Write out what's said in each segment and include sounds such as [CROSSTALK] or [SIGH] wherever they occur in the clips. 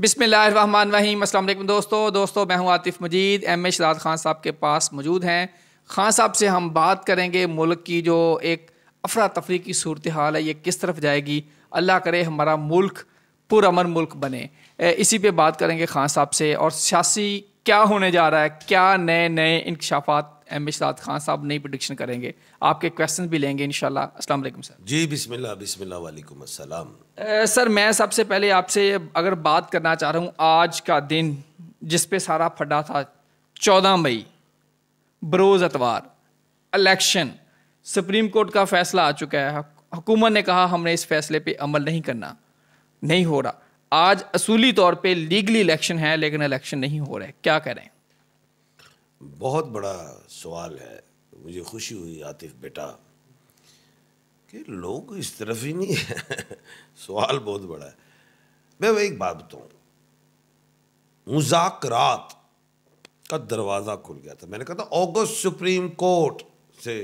बिसमीम असल दोस्तों दोस्तों मैं हूं आतिफ़ मजीद एम ए शरात खान साहब के पास मौजूद हैं खान साहब से हम बात करेंगे मुल्क की जो एक अफरा तफरी की सूरत हाल है ये किस तरफ जाएगी अल्लाह करे हमारा मुल्क पुरमन मुल्क बने इसी पे बात करेंगे खान साहब से और सियासी क्या होने जा रहा है क्या नए नए इंकशाफात एम इशरात खान साहब नई प्रडिक्शन करेंगे आपके क्वेश्चन भी लेंगे इन अस्सलाम वालेकुम सर जी बिस्मिल्लाह बिस्मिल्लाह वालेकुम अस्सलाम सर मैं सबसे पहले आपसे अगर बात करना चाह रहा हूँ आज का दिन जिस पे सारा फटा था चौदह मई बरोज़ अतवार इलेक्शन सुप्रीम कोर्ट का फैसला आ चुका है हुकूमत ने कहा हमने इस फैसले पर अमल नहीं करना नहीं हो रहा आज असूली तौर पे लीगली इलेक्शन है लेकिन इलेक्शन नहीं हो रहे क्या कह रहे हैं बहुत बड़ा सवाल है मुझे खुशी हुई आतिफ बेटा कि लोग इस तरफ ही नहीं है [LAUGHS] सवाल बहुत बड़ा है मैं वह एक बात बताऊं मुजाकरात का दरवाज़ा खुल गया था मैंने कहा था ऑगस्ट सुप्रीम कोर्ट से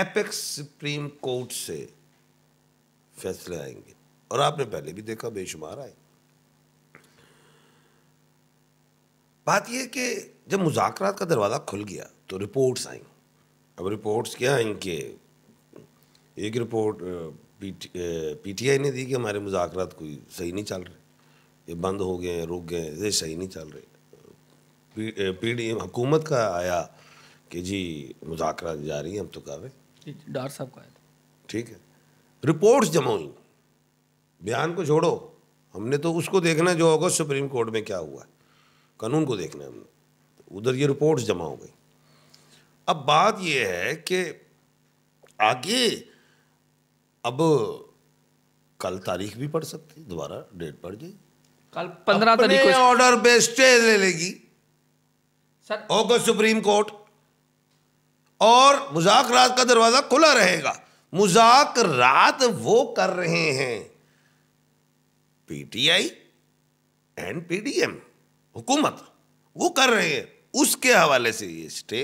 एपेक्स सुप्रीम कोर्ट से फैसले आएंगे और आपने पहले भी देखा बेशुमार आए बात यह कि जब मुजाकरात का दरवाज़ा खुल गया तो रिपोर्ट्स आई अब रिपोर्ट्स क्या आई कि एक रिपोर्ट पी टी आई ने दी कि हमारे मुजाकरात कोई सही नहीं चल रहे ये बंद हो गए रुक गए ये सही नहीं चल रहे पी डी हुकूमत का आया कि जी मुजाकर जा रही हैं हम तो कर रहे डार साहब का आया ठीक है रिपोर्ट्स जमा हुई बयान को छोड़ो हमने तो उसको देखना जो होगा सुप्रीम कोर्ट में क्या हुआ है कानून को देखना है हमने तो उधर ये रिपोर्ट्स जमा हो गई अब बात यह है कि आगे अब कल तारीख भी पड़ सकती है दोबारा डेट पड़ जाए कल पंद्रह तारीख ऑर्डर पे स्टे ले लेगी सर होगा सुप्रीम कोर्ट और मुजाकरात का दरवाजा खुला रहेगा मुजाकरात वो कर रहे हैं पीटीआई एंड पीडीएम हुकूमत वो कर रही है उसके हवाले से ये स्टे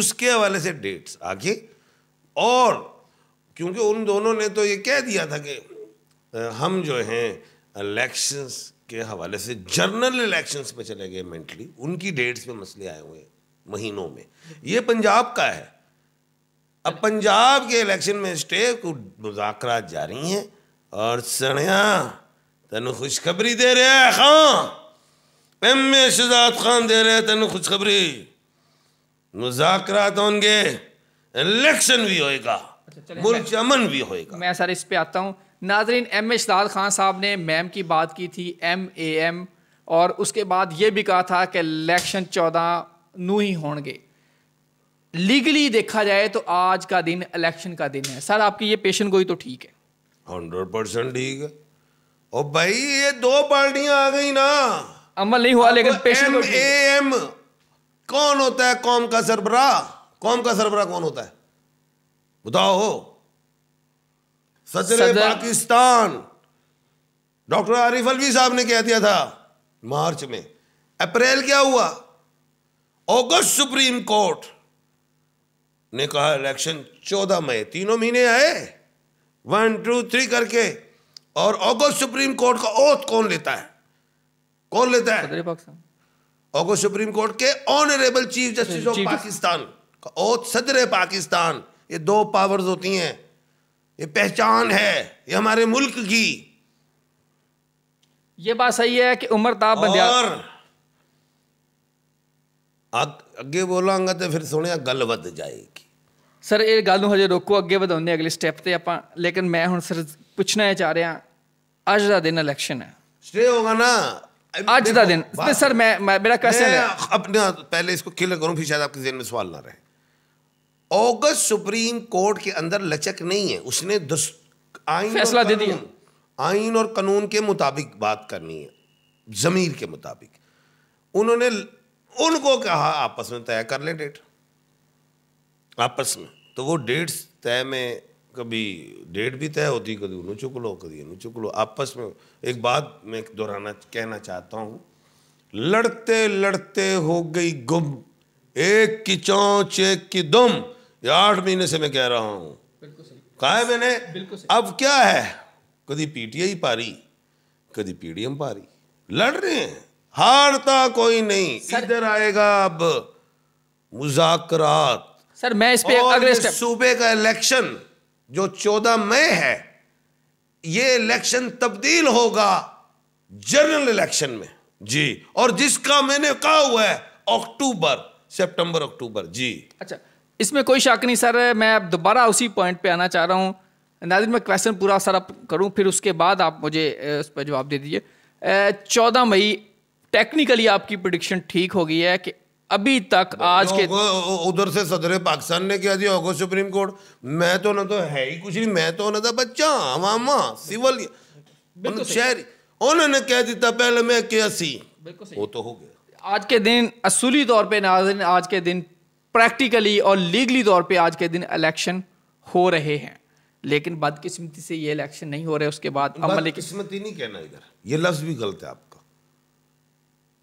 उसके हवाले से डेट्स आगे और क्योंकि उन दोनों ने तो ये कह दिया था कि हम जो हैं इलेक्शंस के हवाले से जनरल इलेक्शंस पे चले गए मेंटली उनकी डेट्स पे मसले आए हुए हैं महीनों में ये पंजाब का है अब पंजाब के इलेक्शन में स्टे को मुजाकर जारी हैं और सड़िया तेन खुशखबरी दे रहे हैं खां हाँ। एम ए खान दे रहे तेन खुश खबरी मुजाकरात होंगे इलेक्शन भी होएगा मुल्क अमन भी होएगा मैं सर इस पे आता हूँ नाजरीन एम ए शहजाद खान साहब ने मैम की बात की थी एम ए एम और उसके बाद ये भी कहा था कि इलेक्शन चौदह नू ही होंगे लीगली देखा जाए तो आज का दिन इलेक्शन का दिन है सर आपकी ये पेशन गोई तो ठीक है हंड्रेड परसेंट ठीक है ओ भाई ये दो पार्टियां आ गई ना अमल नहीं हुआ लेकिन पेशेंट एम कौन होता है कौम का सरबरा कौम का सरबरा कौन होता है बताओ सदर पाकिस्तान डॉक्टर आरिफ अलवी साहब ने कह दिया था मार्च में अप्रैल क्या हुआ अगस्त सुप्रीम कोर्ट ने कहा इलेक्शन 14 मई तीनों महीने आए वन टू थ्री करके और अगस्त सुप्रीम कोर्ट का औत कौन लेता है कौन लेता है और को सुप्रीम कोर्ट के honourable chief justice of Pakistan और सदर पाकिस्तान ये दो पावर्स होती हैं ये पहचान है ये हमारे मुल्क की ये बात सही है कि उमर ताब और अगे ਬੋਲਾਂਗਾ तो फिर सुने गल बद जाएगी सर ये गल हजे रोको अगे बधाने अगले स्टेप ਸਟੈਪ ਤੇ लेकिन मैं हूँ सर पूछना चाह रहा अज का दिन इलेक्शन है स्टे होगा ना आज का दिन सर मैं, मैं मेरा क्वेश्चन है अपना पहले इसको क्लियर करूं फिर शायद आपके जहन में सवाल ना रहे ऑगस्ट सुप्रीम कोर्ट के अंदर लचक नहीं है उसने आईन फैसला दे दिया आइन और कानून के मुताबिक बात करनी है जमीर के मुताबिक उन्होंने उनको कहा आपस में तय कर ले डेट आपस में तो वो डेट्स तय में कभी डेट भी तय होती कभी उन्हें चुक लो कभी इन्हें चुक लो आपस में एक बात मैं दोहराना कहना चाहता हूँ लड़ते लड़ते हो गई गुम एक की चौंच एक की दुम ये आठ महीने से मैं कह रहा हूँ कहा है मैंने अब क्या है कभी पीटीआई पारी कभी पीडीएम पारी लड़ रहे हैं हारता कोई नहीं इधर आएगा अब मुजाकरात सर मैं इस पे अगले सूबे का इलेक्शन जो चौदह मई है ये इलेक्शन तब्दील होगा जनरल इलेक्शन में जी और जिसका मैंने कहा हुआ है अक्टूबर सितंबर अक्टूबर जी अच्छा इसमें कोई शक नहीं सर मैं अब दोबारा उसी पॉइंट पे आना चाह रहा हूँ नाजिर मैं क्वेश्चन पूरा सर आप करूँ फिर उसके बाद आप मुझे उस पर जवाब दे दीजिए चौदह मई टेक्निकली आपकी प्रडिक्शन ठीक हो गई है कि अभी तक आज के उधर से सदर पाकिस्तान ने क्या दिया होगा सुप्रीम कोर्ट मैं तो ना तो है ही कुछ नहीं मैं तो ना था तो बच्चा हवामा सिविल मतलब शहर उन्होंने कह दिया पहले मैं क्या सी वो तो हो गया आज के दिन असूली तौर पे नाजिन आज के दिन प्रैक्टिकली और लीगली तौर पे आज के दिन इलेक्शन हो रहे हैं लेकिन बदकिस्मती से ये इलेक्शन नहीं हो रहे उसके बाद अमल किस्मती नहीं कहना इधर ये लफ्ज भी गलत है आपका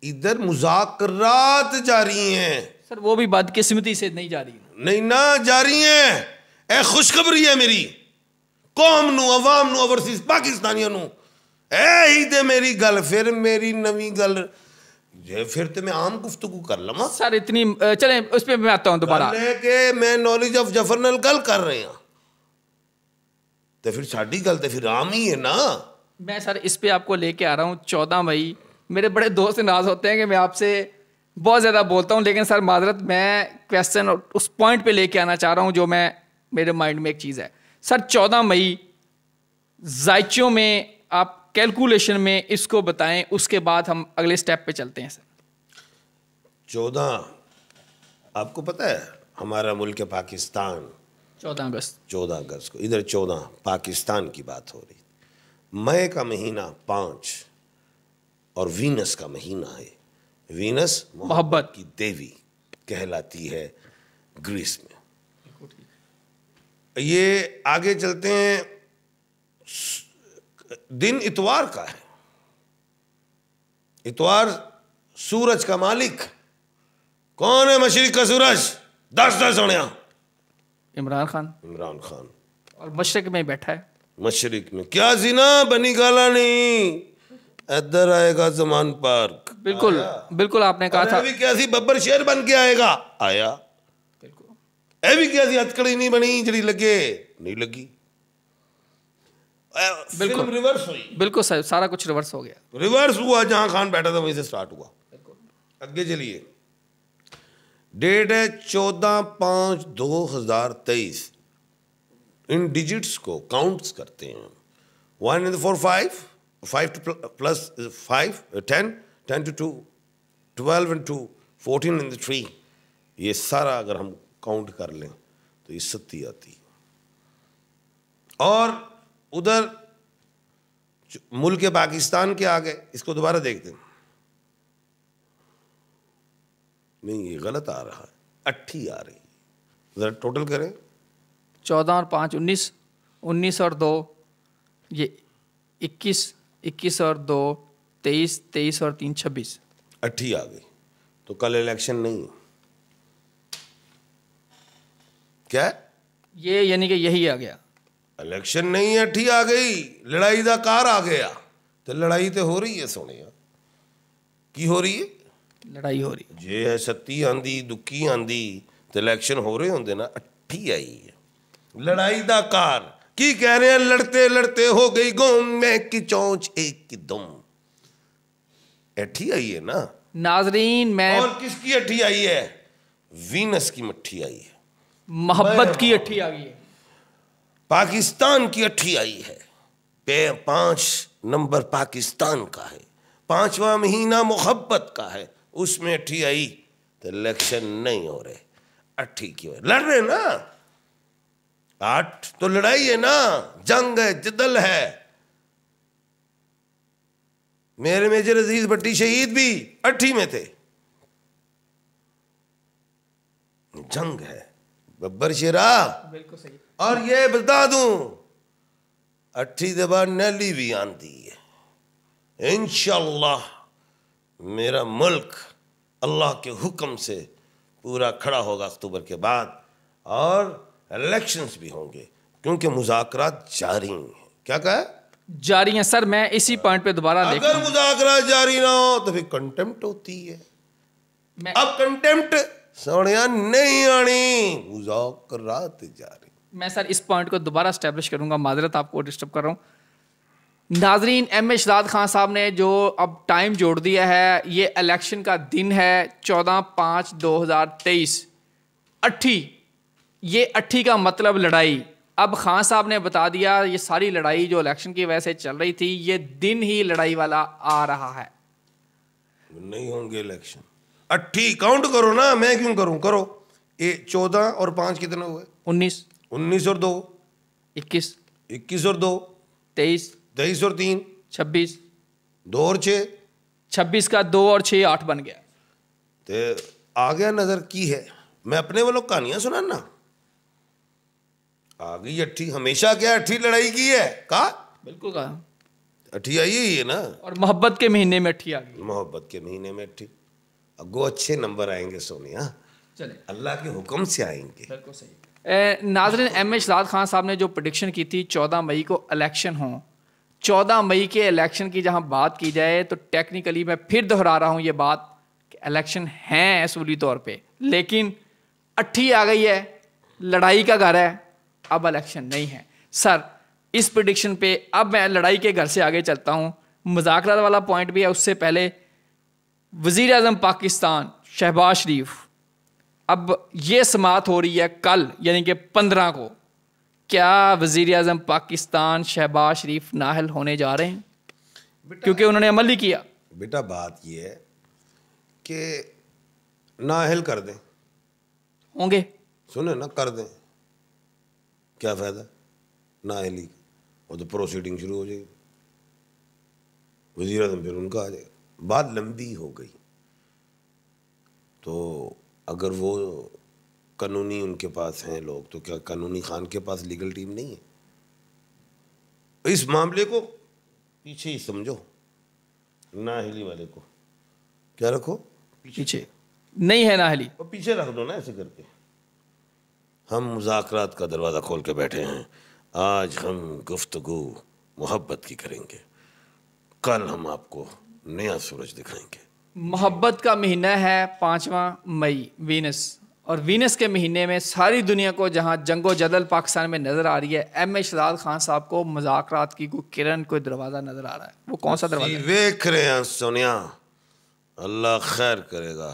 इधर मुजाकरात जा रही हैं सर वो भी बदकिस्मती से नहीं जा जारी नहीं ना जा रही हैं ए खुशखबरी है मेरी कौम नू अवाम नू ओवरसीज पाकिस्तानियों नु ए ही दे मेरी गल फिर मेरी नवी गल ये फिर तो मैं आम गुफ्तगु कर लवा सर इतनी चले उस पर मैं आता हूँ दोबारा के मैं नॉलेज ऑफ जफरनल गल कर रहे हैं तो फिर साड़ी गल तो फिर आम ही है ना मैं सर इस पर आपको लेके आ रहा हूँ चौदह मई मेरे बड़े दोस्त नाज होते हैं कि मैं आपसे बहुत ज़्यादा बोलता हूँ लेकिन सर माजरत मैं क्वेश्चन उस पॉइंट पे लेके आना चाह रहा हूँ जो मैं मेरे माइंड में एक चीज़ है सर चौदह मई जायचों में आप कैलकुलेशन में इसको बताएं उसके बाद हम अगले स्टेप पे चलते हैं सर चौदह आपको पता है हमारा मुल्क पाकिस्तान चौदह अगस्त चौदह अगस्त को इधर चौदह पाकिस्तान की बात हो रही मई का महीना पाँच और वीनस का महीना है वीनस मोहब्बत की देवी कहलाती है ग्रीस में ये आगे चलते हैं दिन इतवार का है इतवार सूरज का मालिक कौन है मशरक का सूरज दस दस होने इमरान खान इमरान खान और मशरक में बैठा है मशरक में क्या जीना बनी गाला नहीं इधर आएगा जमान पार्क बिल्कुल बिल्कुल आपने कहा था भी कैसी बब्बर शेर बन के आएगा आया बिल्कुल ए भी कैसी हथकड़ी नहीं बनी जड़ी लगे नहीं लगी बिल्कुल रिवर्स हुई बिल्कुल सर सारा कुछ रिवर्स हो गया रिवर्स हुआ जहां खान बैठा था वहीं से स्टार्ट हुआ आगे चलिए डेट है चौदह पांच दो हजार तेईस इन डिजिट्स को काउंट्स करते हैं one in four five 5 to pl plus 5, uh, 10, 10 to 2, 12 and 2, three ये सारा अगर हम काउंट कर लें तो ये सत्ती आती और उधर मुल्क पाकिस्तान के आगे इसको दोबारा देख दें नहीं ये गलत आ रहा है अट्ठी आ रही जरा टोटल करें चौदह और पाँच उन्नीस उन्नीस और दो ये इक्कीस इक्कीस और दो तेईस तेईस और तीन छब्बीस अट्ठी आ गई तो कल इलेक्शन नहीं क्या ये यानी कि यही आ गया इलेक्शन नहीं है ठीक आ गई लड़ाई का कार आ गया तो लड़ाई तो हो रही है सोने की हो रही है लड़ाई हो रही है जे है सत्ती आंदी दुखी आंदी तो इलेक्शन हो रहे होंगे ना अट्ठी आई है लड़ाई का कार की कह रहे हैं लड़ते लड़ते हो गई गोम मैं की चौंच एक की दुम एठी आई है ना नाजरीन मैं और किसकी अट्ठी आई है वीनस की मट्ठी आई है मोहब्बत की अट्ठी आई है पाकिस्तान की अट्ठी आई है पांच नंबर पाकिस्तान का है पांचवा महीना मोहब्बत का है उसमें अट्ठी आई तो इलेक्शन नहीं हो रहे अट्ठी की लड़ रहे ना आठ तो लड़ाई है ना जंग है जिदल है मेरे मेजर अजीज भट्टी शहीद भी अठी में थे जंग है बब्बर शेरा बिल्कुल सही और ये बता दूं अट्ठी दबा नैली भी आती है इंशाल्लाह मेरा मुल्क अल्लाह के हुक्म से पूरा खड़ा होगा अक्टूबर के बाद और इलेक्शंस भी होंगे क्योंकि मुजाकर जारी हैं क्या कहा जारी है सर मैं इसी पॉइंट पे दोबारा अगर मुजाकर जारी ना हो तो फिर कंटेम्प्ट होती है मैं... अब कंटेम्प्ट सोनिया नहीं आनी मुजाकर जारी मैं सर इस पॉइंट को दोबारा स्टैब्लिश करूंगा माजरत आपको डिस्टर्ब कर रहा हूँ नाजरीन एम ए शदाद खान साहब ने जो अब टाइम जोड़ दिया है ये इलेक्शन का दिन है चौदह पाँच दो हज़ार तेईस अट्ठी ये अट्ठी का मतलब लड़ाई अब खान साहब ने बता दिया ये सारी लड़ाई जो इलेक्शन की वजह से चल रही थी ये दिन ही लड़ाई वाला आ रहा है नहीं होंगे इलेक्शन अट्ठी काउंट करो ना मैं क्यों करूं करो ये चौदह और पांच कितने हुए उन्नीस उन्नीस और दो इक्कीस इक्कीस और दो तेईस तेईस और तीन छब्बीस दो और छे छब्बीस का दो और छ आठ बन गया ते आ गया नज़र की है मैं अपने वालों सुना ना आ गई अट्ठी हमेशा क्या अट्ठी लड़ाई की है कहा बिल्कुल कहा अट्ठी आई है ना और मोहब्बत के महीने में अट्ठी आ गई मोहब्बत के महीने में अट्ठी अगो अच्छे नंबर आएंगे सोनिया हाँ? चले अल्लाह के हुक्म से आएंगे बिल्कुल सही नाजरन एम एच खान साहब ने जो प्रडिक्शन की थी चौदह मई को इलेक्शन हो चौदह मई के इलेक्शन की जहाँ बात की जाए तो टेक्निकली मैं फिर दोहरा रहा हूँ ये बात कि इलेक्शन है असूली तौर पर लेकिन अट्ठी आ गई है लड़ाई का घर है अब इलेक्शन नहीं है सर इस प्रडिक्शन पे अब मैं लड़ाई के घर से आगे चलता हूँ मजाकरात वाला पॉइंट भी है उससे पहले वज़ी अजम पाकिस्तान शहबाज शरीफ अब ये समात हो रही है कल यानी कि पंद्रह को क्या वजीर अजम पाकिस्तान शहबाज शरीफ नाहल होने जा रहे हैं क्योंकि उन्होंने अमल ही किया बेटा बात यह है कि नाहल कर दें होंगे सुने ना कर दें क्या फ़ायदा ना आए लीग और तो प्रोसीडिंग शुरू हो जाएगी वजीर अजम फिर उनका आ जाएगा बात लंबी हो गई तो अगर वो कानूनी उनके पास हैं लोग तो क्या कानूनी खान के पास लीगल टीम नहीं है इस मामले को पीछे ही समझो नाहली वाले को क्या रखो पीछे, पीछे। नहीं है नाहली और पीछे रख दो ना ऐसे करके हम मुजात का दरवाज़ा खोल के बैठे हैं आज हम गुफ्तगु मोहब्बत की करेंगे कल हम आपको नया सूरज दिखाएंगे मोहब्बत का महीना है पाँचवा मई वीनस और वीनस के महीने में सारी दुनिया को जहाँ जंगो जदल पाकिस्तान में नज़र आ रही है एम ए शराज खान साहब को मुजात की कोई किरण कोई दरवाज़ा नज़र आ रहा है वो कौन सा दरवाज़ा देख रहे हैं सोनिया अल्लाह खैर करेगा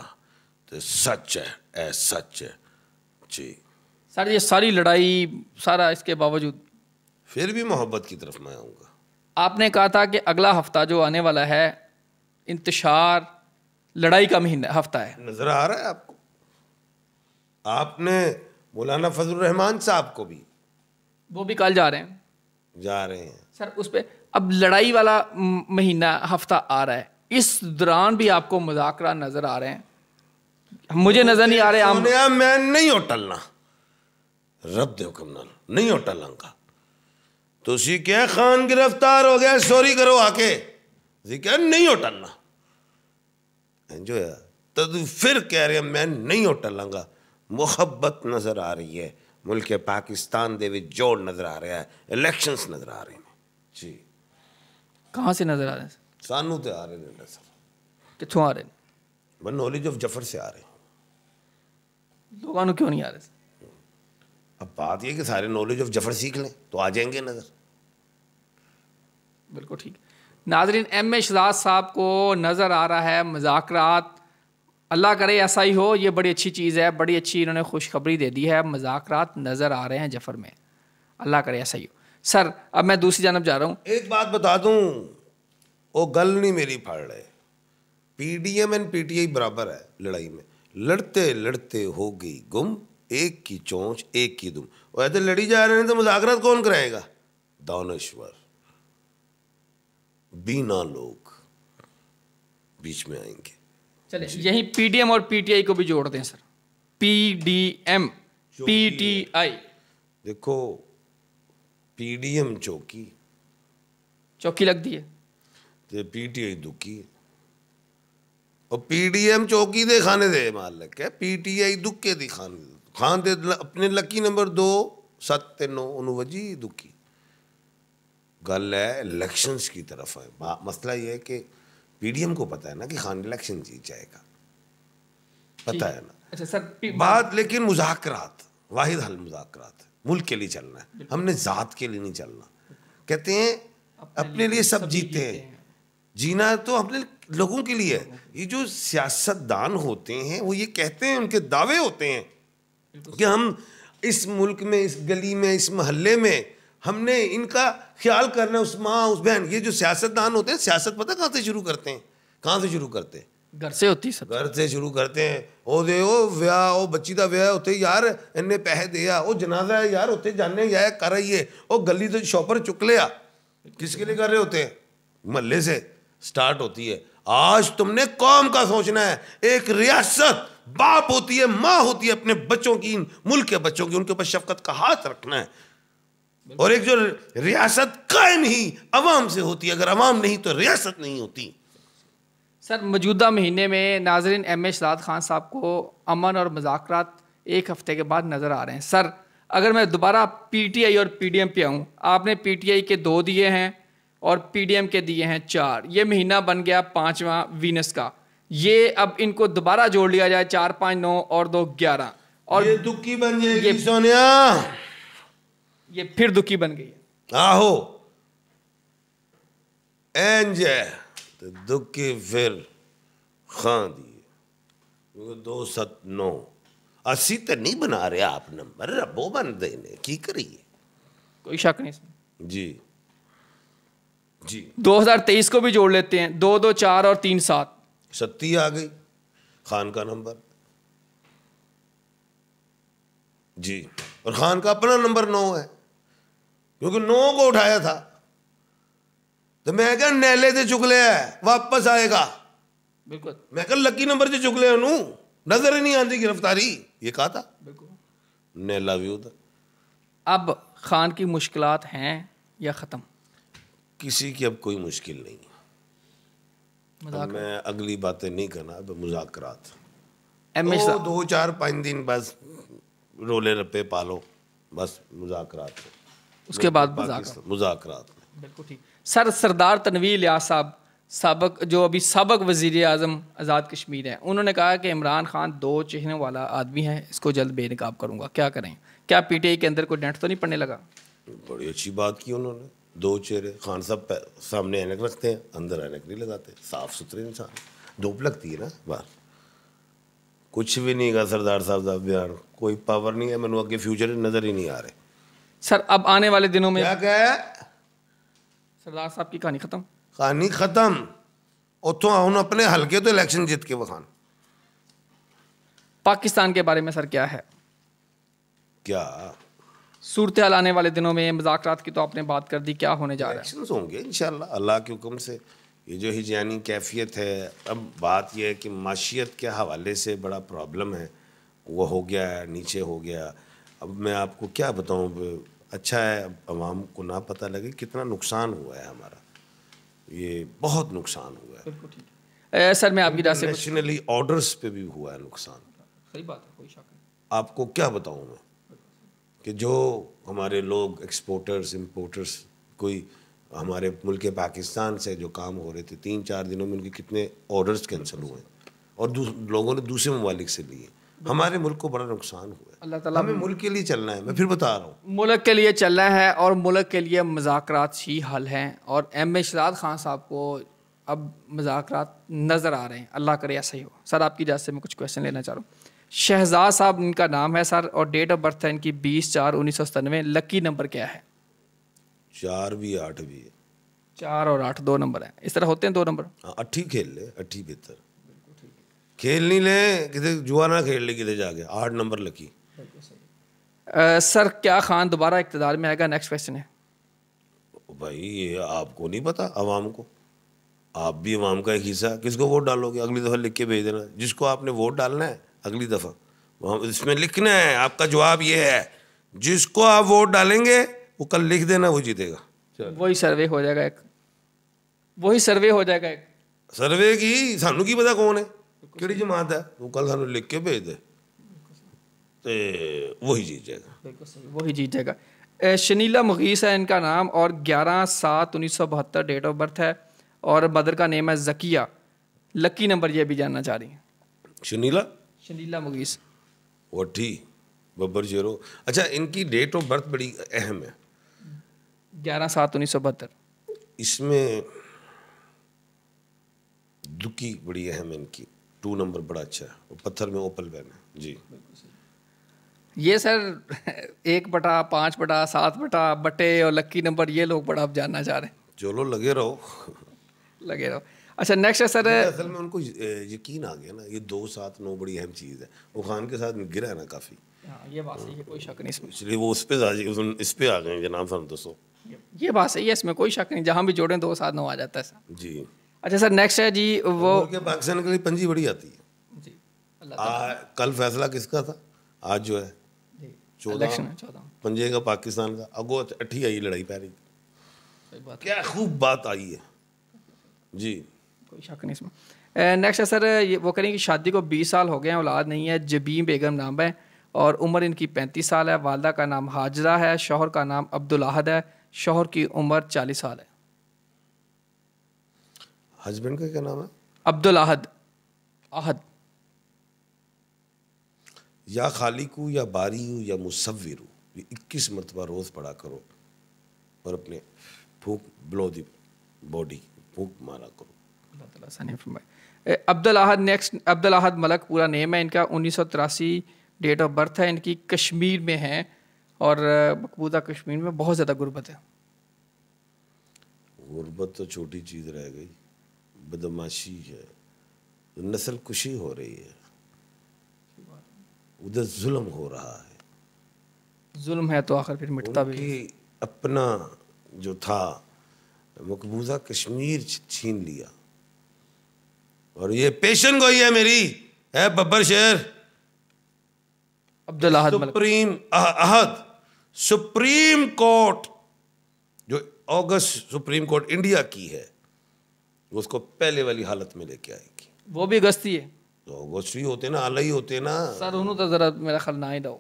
तो सच है ए सच है जी सर ये सारी लड़ाई सारा इसके बावजूद फिर भी मोहब्बत की तरफ मैं आऊँगा आपने कहा था कि अगला हफ्ता जो आने वाला है इंतशार लड़ाई का महीना हफ्ता है नजर आ रहा है आपको आपने मौलाना फजल रहमान साहब को भी वो भी कल जा रहे हैं जा रहे हैं सर उस पर अब लड़ाई वाला महीना हफ्ता आ रहा है इस दौरान भी आपको मुजाकरा नजर आ रहे हैं मुझे नजर नहीं आ रहे मैं नहीं हो टलना रब देव कमनल नहीं होटा लंका तो उसी क्या खान गिरफ्तार हो गया सॉरी करो आके क्या नहीं होटलना जो है तो फिर कह रहे मैं नहीं होटलांगा मुहब्बत नज़र आ रही है मुल्क पाकिस्तान दे जोड़ नज़र आ रहा है इलेक्शंस नज़र आ रहे हैं जी कहाँ से नज़र आ रहे हैं सानू तो आ रहे हैं सर कितों आ रहे हैं वन नॉलेज ऑफ जफर से आ रहे हैं लोगों क्यों नहीं आ रहे सर? अब बात यह कि सारे नॉलेज ऑफ जफर सीख लें तो आ जाएंगे नज़र बिल्कुल ठीक नाजरीन एम ए शहजाद साहब को नज़र आ रहा है मजाकरात अल्लाह करे ऐसा ही हो ये बड़ी अच्छी चीज़ है बड़ी अच्छी इन्होंने खुशखबरी दे दी है मजाकरात नज़र आ रहे हैं जफर में अल्लाह करे ऐसा ही हो सर अब मैं दूसरी जानब जा रहा हूँ एक बात बता दूँ वो गल नहीं मेरी फाड़ रहे P D M and P T I बराबर है लड़ाई में लड़ते लड़ते हो गई गुम एक की चोंच एक की दुम और ऐसे लड़ी जा रहे हैं तो मुजाकरत कौन कराएगा दानश्वर बिना लोग बीच में आएंगे चले यही पीडीएम और पीटीआई को भी जोड़ दें सर पीडीएम पीटीआई देखो पीडीएम चौकी चौकी लग दी है पीटीआई ਪੀਟੀਆਈ पीडीएम चौकी ਪੀਡੀਐਮ ਚੌਕੀ ਦੇ ਖਾਨੇ ਦੇ ਮਾਲਕ ਹੈ ਪੀਟੀਆਈ ਦੁੱਕੇ खाने दे। खान दे अपने लकी नंबर दो ਨੰਬਰ नौ वजी दुखी गल है इलेक्शंस की तरफ है मसला ये है कि पीडीएम को पता है ना कि खान इलेक्शन जीत जाएगा पता है ना अच्छा सर बात लेकिन मुजाकरात वाहिद हल मुजाकरात मुल्क के लिए चलना है हमने ज़ात के लिए नहीं चलना कहते हैं अपने, अपने लिए सब, सब जीते हैं जीना तो अपने लोगों के लिए है ये जो सियासतदान होते हैं वो ये कहते हैं उनके दावे होते हैं कि हम इस मुल्क में इस गली में इस महल्ले में हमने इनका ख्याल करना उस माँ उस बहन ये जो सियासतदान होते हैं सियासत पता कहाँ से शुरू करते हैं कहाँ से शुरू करते हैं घर से होती सब घर से शुरू करते हैं ओ दे ओ व्या ओ बच्ची का व्याह होते यार इन्हें पैसे दिया ओ जनाजा है यार होते जाने या कर रही है ओ गली तो शॉपर चुक लिया किसके लिए कर रहे होते हैं महल्ले से स्टार्ट होती है आज तुमने कौम का सोचना है एक रियासत बाप होती है मां होती है अपने बच्चों की मुल्क के बच्चों की उनके ऊपर शफकत का हाथ रखना है और एक जो रियासत कायम ही अवाम से होती है अगर अवाम नहीं तो रियासत नहीं होती सर मौजूदा महीने में नाजरन एम ए शराद खान साहब को अमन और मजाकर एक हफ्ते के बाद नज़र आ रहे हैं सर अगर मैं दोबारा पी टी आई और पी डी एम पे आऊँ आपने पी टी आई के दो दिए हैं और पी डी एम के दिए हैं चार ये महीना बन गया पाँचवा वीनस का ये अब इनको दोबारा जोड़ लिया जाए चार पांच नौ और दो ग्यारह और ये दुखी बन गई सोनिया ये फिर दुखी बन गई आहो एंज तो दुखी फिर खा दिए दो सत नौ अस्सी तो नहीं बना रहे आप नंबर रबो बन देने की करिए कोई शक नहीं इसमें जी जी 2023 को भी जोड़ लेते हैं दो दो चार और तीन सात सत्ती आ गई खान का नंबर जी और खान का अपना नंबर नौ है क्योंकि नौ को उठाया था तो मैं क्या नैले से चुक लिया वापस आएगा बिल्कुल मैं क्या लकी नंबर से चुक लिया नू नजर ही नहीं आती गिरफ्तारी ये कहा था बिल्कुल नैला व्यू था अब खान की मुश्किलात हैं या ख़त्म किसी की अब कोई मुश्किल नहीं मैं अगली बातें नहीं करना अब मुजाकरात तो दो चार पाँच दिन बस रोले रपे पालो बस मुजाकरात उसके बाद मुजाकरात सर सरदार तनवीर लिया साहब सबक जो अभी सबक वजीर अजम आज़ाद कश्मीर हैं उन्होंने कहा कि इमरान खान दो चेहरे वाला आदमी है इसको जल्द बेनकाब करूँगा क्या करें क्या पीटीआई के अंदर कोई डेंट तो नहीं पड़ने लगा बड़ी अच्छी बात की उन्होंने दो चेहरे खान साहब सामने ऐनक रखते हैं अंदर ऐनक नहीं लगाते साफ सुथरे इंसान धूप लगती है ना बाहर कुछ भी नहीं कहा सरदार साहब का बयान कोई पावर नहीं है मैनू अगे फ्यूचर नज़र ही नहीं आ रहे सर अब आने वाले दिनों में क्या कह सरदार साहब की कहानी ख़त्म कहानी ख़त्म उतो हम अपने हल्के तो इलेक्शन जीत के वखान पाकिस्तान के बारे में सर क्या है क्या सूरत आने वाले दिनों में मजाक की तो आपने बात कर दी क्या होने जा रहा है होंगे इन अल्लाह के हुक्म से ये जो हिजानी कैफियत है अब बात यह है कि माशियत के हवाले से बड़ा प्रॉब्लम है वो हो गया है नीचे हो गया अब मैं आपको क्या बताऊँ अच्छा है अब आवाम को ना पता लगे कितना नुकसान हुआ है हमारा ये बहुत नुकसान हुआ है बिल्कुल सर मैं आपकी राशि ऑर्डर्स पे भी हुआ है नुकसान सही बात है कोई शक नहीं आपको क्या बताऊँ मैं कि जो हमारे लोग एक्सपोर्टर्स इम्पोर्टर्स कोई हमारे मुल्क पाकिस्तान से जो काम हो रहे थे तीन चार दिनों में उनके कितने ऑर्डर्स कैंसिल हुए और लोगों ने दूसरे ममालिक से लिए हमारे मुल्क को बड़ा नुकसान हुआ है अल्लाह ताला हमें मुल्क के लिए चलना है मैं फिर बता रहा हूँ मुल्क के लिए चलना है और मुल्क के लिए मजाक ही हल हैं और एम ए शराद खान साहब को अब मजाक नज़र आ रहे हैं अल्लाह करे ऐसा ही हो सर आपकी इजाज़त से मैं कुछ क्वेश्चन लेना चाह रहा हूँ शहजाद साहब इनका नाम है सर और डेट ऑफ बर्थ है इनकी बीस चार उन्नीस सौ सतानवे लकी नंबर क्या है चार भी आठ भी है चार और आठ दो नंबर है इस तरह होते हैं दो नंबर हाँ, अट्ठी खेल ले अट्ठी बेहतर खेल नहीं ले किसी जुआ ना खेल ले किधर जाके आठ नंबर लकी आ, सर क्या खान दोबारा इकतदार में आएगा नेक्स्ट क्वेश्चन है भाई ये आपको नहीं पता आवाम को आप भी आवाम का एक हिस्सा किसको वोट डालोगे अगली दफ़ा लिख के भेज देना जिसको आपने वोट डालना है अगली दफ़ा वहाँ इसमें लिखना है आपका जवाब ये है जिसको आप वोट डालेंगे वो कल लिख देना वो जीतेगा वही सर्वे हो जाएगा एक वही सर्वे हो जाएगा एक सर्वे की सानू की पता कौन है कि जमात है वो कल सू लिख के भेज दे वही जीत जाएगा वही जीत जाएगा शनीला मुगीस है इनका नाम और 11 सात उन्नीस डेट ऑफ बर्थ है और मदर का नेम है जकिया लकी नंबर ये भी जानना चाह रही हैं शनीला शनीला मुगीस वड्ढी बब्बर जेरो अच्छा इनकी डेट ऑफ बर्थ बड़ी अहम है ग्यारह सात उन्नीस सौ बहत्तर इसमें दुखी बड़ी अहम है इनकी टू नंबर बड़ा अच्छा है पत्थर में ओपल बैन है जी ये सर एक बटा पाँच बटा सात बटा बटे और लक्की नंबर ये लोग बड़ा आप जानना चाह रहे हैं चलो लगे रहो लगे रहो अच्छा नेक्स्ट है सर असल में उनको यकीन आ गया ना ये दो सात नौ बड़ी अहम चीज़ है वो खान के साथ गिरा है ना काफ़ी हाँ, ये बात है ये कोई शक नहीं इसलिए वो उस पर इस पर आ गए जनाब सर दोस्तों ये बात सही है इसमें कोई शक नहीं जहाँ भी जोड़े दो सात नौ आ जाता है सर जी अच्छा सर नेक्स्ट है जी वो पाकिस्तान के लिए पंजी बड़ी आती है आ, कल फैसला किसका था आज जो है चौदह पंजे का पाकिस्तान का अगो अठी आई लड़ाई पै रही क्या खूब बात आई है जी कोई शक नहीं इसमें नेक्स्ट है सर ये वो करें कि शादी को बीस साल हो गए हैं औलाद नहीं है जबीम बेगम नाम है और उम्र इनकी पैंतीस साल है वालदा का नाम हाजरा है शोहर का नाम अहद है शोहर की उम्र चालीस साल है हस्बैंड का क्या नाम है अब्दुल अहद या खालिक हूँ या बारी हूँ या मुसविर हूँ ये इक्कीस मरतबा रोज़ पढ़ा करो और अपने फूक ब्लो दी बॉडी फूक मारा करो अब्दुल अहद नेक्स्ट अब्दुल अहद मलक पूरा नेम है इनका उन्नीस डेट ऑफ बर्थ है इनकी कश्मीर में है और मकबूदा कश्मीर में बहुत ज़्यादा गुर्बत है गुर्बत तो छोटी चीज़ रह गई बदमाशी है नस्ल कुशी हो रही है उधर जुल्म हो रहा है जुल्म है तो आखिर फिर मिटता भी अपना जो था मकबूजा कश्मीर छीन लिया और ये पेशन गोई है मेरी है बब्बर शेर Abdul supreme Ahad Supreme Court जो अगस्त सुप्रीम कोर्ट इंडिया की है वो उसको पहले वाली हालत में लेके आएगी वो भी अगस्ती है तो अगस्त ही होते ना आला ही होते ना सर उन्होंने तो जरा मेरा ख्याल ना ही दो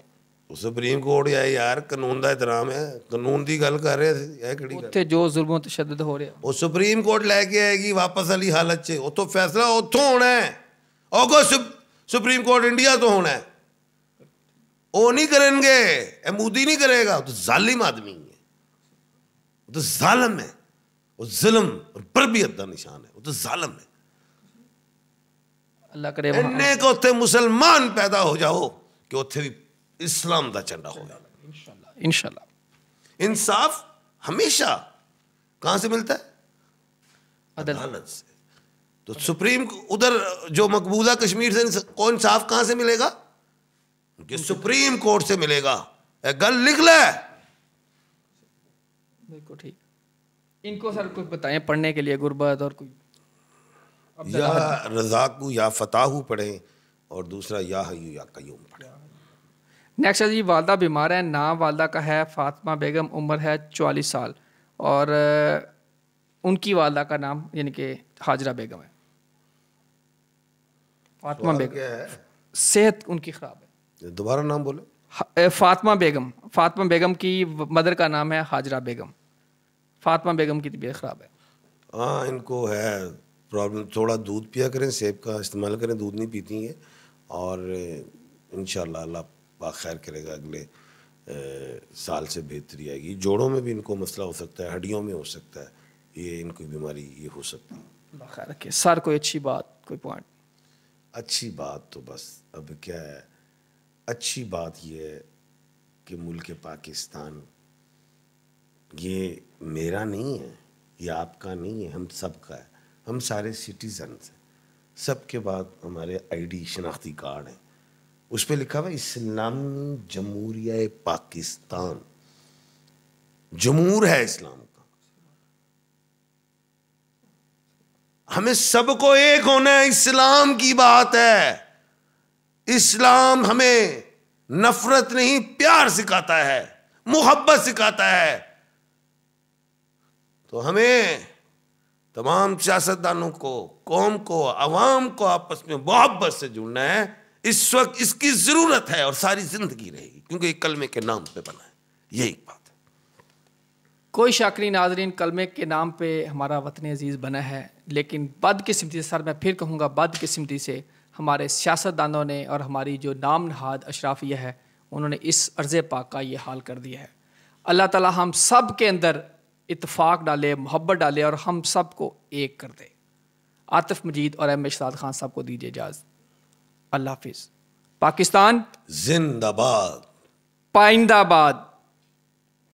सुप्रीम कोर्ट या यार कानून का इतराम है कानून की गल कर रहे थे जो जुर्मो तशद हो रहा वो सुप्रीम कोर्ट लैके आएगी वापस वाली हालत से उतो फैसला उतो होना है औगो सु, सुप्रीम कोर्ट इंडिया तो होना है वो नहीं करेंगे ए मोदी नहीं करेगा तो जालिम आदमी है वो तो जालम है वो जुलम पर भी अद्दा निशान है वो तो जालम है अल्लाह करे इन्ने को उ मुसलमान पैदा हो जाओ कि उत्थे भी इस्लाम का झंडा होगा ਇਨਸ਼ਾਅੱਲਾ ਇਨਸ਼ਾਅੱਲਾ इंसाफ हमेशा कहां से मिलता है अदालत से तो सुप्रीम उधर जो मकबूजा कश्मीर से कौन इंसाफ कहां से मिलेगा कि सुप्रीम कोर्ट से मिलेगा गल लिख ले बिल्कुल ठीक इनको सर कुछ बताएं पढ़ने के लिए गुरबत और कोई या रजाकू या फताहू पढ़ें और दूसरा या हयू या कयूम पढ़ें नेक्स्ट है जी वालदा बीमार है नाम वालदा का है फातमा बेगम उम्र है चालीस साल और उनकी वालदा का नाम यानी कि हाजरा बेगम है फातमा बेगम सेहत उनकी ख़राब है दोबारा नाम बोले फातमा बेगम फातमा बेगम की मदर का नाम है हाजरा बेगम फातमा बेगम की तबीयत ख़राब है हाँ इनको है प्रॉब्लम थोड़ा दूध पिया करें सेब का इस्तेमाल करें दूध नहीं पीती हैं और इन अल्लाह बाखैर करेगा अगले आ, साल से बेहतरी आएगी जोड़ों में भी इनको मसला हो सकता है हड्डियों में हो सकता है ये इनको बीमारी ये हो सकती है बाखैर रखे सर कोई अच्छी बात कोई पॉइंट अच्छी बात तो बस अब क्या है अच्छी बात ये है कि मुल्क पाकिस्तान ये मेरा नहीं है ये आपका नहीं है हम सब का है हम सारे सिटीजन हैं सब के बाद हमारे आईडी शनाख्ती कार्ड हैं उस पर लिखा हुआ इस्लामी जमूरिया पाकिस्तान जमूर है इस्लाम का हमें सबको एक होना है इस्लाम की बात है इस्लाम हमें नफरत नहीं प्यार सिखाता है मोहब्बत सिखाता है तो हमें तमाम सियासतदानों को कौम को आवाम को आपस में मोहब्बत से जुड़ना है इस वक्त इसकी जरूरत है और सारी जिंदगी रहेगी क्योंकि कलमे के नाम पे बना है यही बात है कोई शाकरी नाजरीन कलमे के नाम पे हमारा वतन अजीज़ बना है लेकिन बदकिस्मती से सर मैं फिर कहूँगा बदकिस्मती से हमारे सियासतदानों ने और हमारी जो नाम नहाद अशराफिया है उन्होंने इस अर्ज़ पाक का ये हाल कर दिया है अल्लाह ताला हम सब के अंदर इतफ़ाक़ डाले मोहब्बत डाले और हम सब को एक कर दे आतिफ मजीद और एम इशाद खान साहब को दीजिए इजाज़त अल्लाह हाफिज पाकिस्तान जिंदाबाद पाइंदाबाद